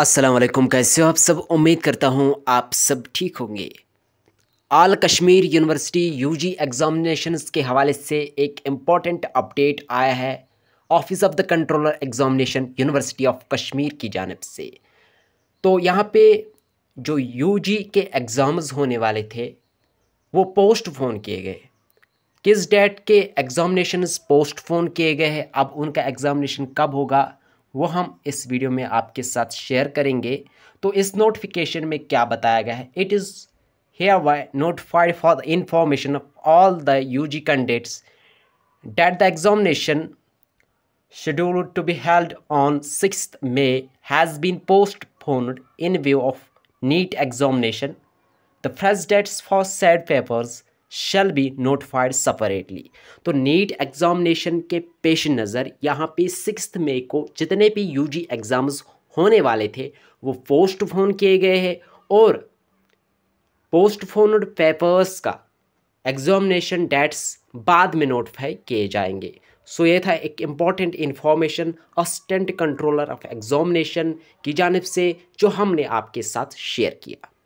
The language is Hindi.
अस्सलाम वालेकुम कैसे हो आप सब उम्मीद करता हूँ आप सब ठीक होंगे आल कश्मीर यूनिवर्सिटी यूजी एग्ज़ामिनेशंस के हवाले से एक इम्पॉर्टेंट अपडेट आया है office of the controller examination university of Kashmir की जानब से तो यहाँ पे जो यूजी के एग्ज़ाम्स होने वाले थे वो पोस्टफोन किए गए किस डेट के पोस्ट पोस्टफोन किए गए हैं अब उनका एग्ज़ामिनेशन कब होगा वो हम इस वीडियो में आपके साथ शेयर करेंगे तो इस नोटिफिकेशन में क्या बताया गया है इट इज़ हे वाई notified for the information of all the U G candidates that the examination schedule to be held on six May has been post in view of NEET examination the fresh dates for said papers shall be notified separately तो नीट एग्ज़ामिनेशन के पेश नज़र यहाँ पे सिक्स मई को जितने भी यूजी एग्ज़ाम्स होने वाले थे वो पोस्टफोन किए गए हैं और पोस्टफोनड पेपर्स का एग्ज़ामिनेशन डेट्स बाद में नोटिफाई किए जाएंगे सो so, ये था एक important information assistant controller of examination की जानब से जो हमने आपके साथ शेयर किया